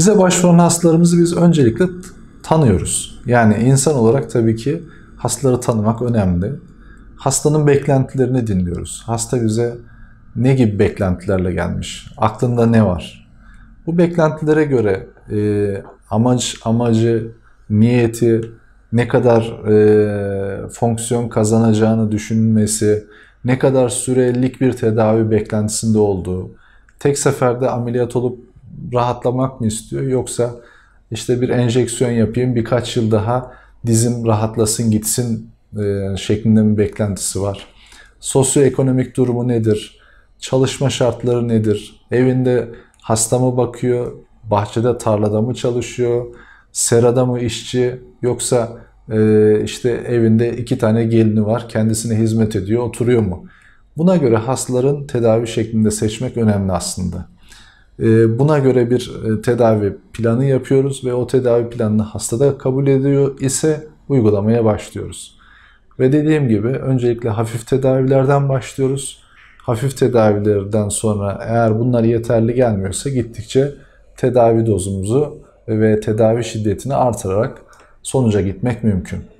Bize başvuran hastalarımızı biz öncelikle tanıyoruz. Yani insan olarak tabii ki hastaları tanımak önemli. Hastanın beklentilerini dinliyoruz. Hasta bize ne gibi beklentilerle gelmiş, aklında ne var? Bu beklentilere göre e, amaç, amacı, niyeti, ne kadar e, fonksiyon kazanacağını düşünmesi, ne kadar sürelik bir tedavi beklentisinde olduğu, tek seferde ameliyat olup rahatlamak mı istiyor yoksa işte bir enjeksiyon yapayım birkaç yıl daha dizim rahatlasın gitsin e, şeklinde bir beklentisi var. Sosyoekonomik durumu nedir? Çalışma şartları nedir? Evinde hasta mı bakıyor? Bahçede tarlada mı çalışıyor? Serada mı işçi? Yoksa e, işte evinde iki tane gelini var kendisine hizmet ediyor oturuyor mu? Buna göre hastaların tedavi şeklinde seçmek önemli aslında. Ee, buna göre bir e, tedavi planı yapıyoruz ve o tedavi planını hastada kabul ediyor ise uygulamaya başlıyoruz. Ve dediğim gibi öncelikle hafif tedavilerden başlıyoruz. Hafif tedavilerden sonra eğer bunlar yeterli gelmiyorsa gittikçe tedavi dozumuzu ve tedavi şiddetini artırarak sonuca gitmek mümkün.